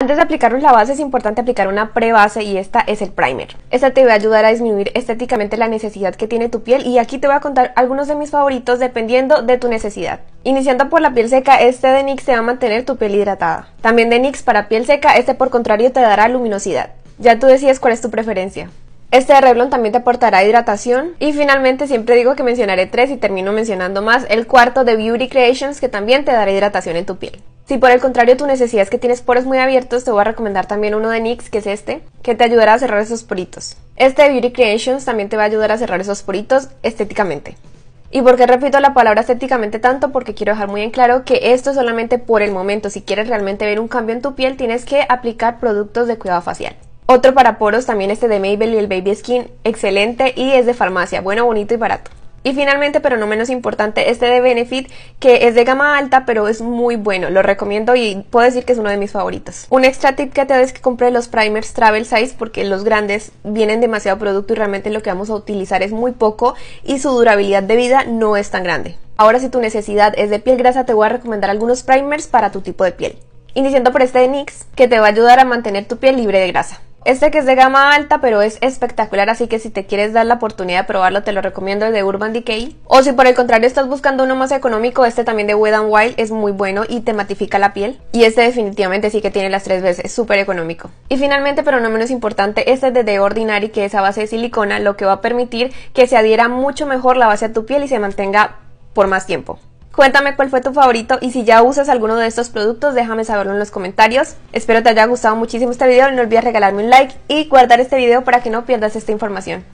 Antes de aplicarnos la base es importante aplicar una pre-base y esta es el primer. Esta te va a ayudar a disminuir estéticamente la necesidad que tiene tu piel y aquí te voy a contar algunos de mis favoritos dependiendo de tu necesidad. Iniciando por la piel seca, este de NYX te va a mantener tu piel hidratada. También de NYX para piel seca, este por contrario te dará luminosidad. Ya tú decides cuál es tu preferencia. Este de Revlon también te aportará hidratación. Y finalmente, siempre digo que mencionaré tres y termino mencionando más, el cuarto de Beauty Creations que también te dará hidratación en tu piel. Si por el contrario tu necesidad es que tienes poros muy abiertos, te voy a recomendar también uno de NYX, que es este, que te ayudará a cerrar esos poritos. Este de Beauty Creations también te va a ayudar a cerrar esos poritos estéticamente. ¿Y por qué repito la palabra estéticamente tanto? Porque quiero dejar muy en claro que esto es solamente por el momento. Si quieres realmente ver un cambio en tu piel, tienes que aplicar productos de cuidado facial. Otro para poros también este de Maybelline, el Baby Skin, excelente y es de farmacia, bueno, bonito y barato. Y finalmente, pero no menos importante, este de Benefit, que es de gama alta, pero es muy bueno. Lo recomiendo y puedo decir que es uno de mis favoritos. Un extra tip que te doy es que compre los primers travel size porque los grandes vienen demasiado producto y realmente lo que vamos a utilizar es muy poco y su durabilidad de vida no es tan grande. Ahora, si tu necesidad es de piel grasa, te voy a recomendar algunos primers para tu tipo de piel. Iniciando por este de NYX, que te va a ayudar a mantener tu piel libre de grasa. Este que es de gama alta, pero es espectacular, así que si te quieres dar la oportunidad de probarlo, te lo recomiendo el de Urban Decay. O si por el contrario estás buscando uno más económico, este también de Wet n Wild es muy bueno y te matifica la piel. Y este definitivamente sí que tiene las tres veces, súper económico. Y finalmente, pero no menos importante, este es de The Ordinary, que es a base de silicona, lo que va a permitir que se adhiera mucho mejor la base a tu piel y se mantenga por más tiempo. Cuéntame cuál fue tu favorito y si ya usas alguno de estos productos déjame saberlo en los comentarios. Espero te haya gustado muchísimo este video, no olvides regalarme un like y guardar este video para que no pierdas esta información.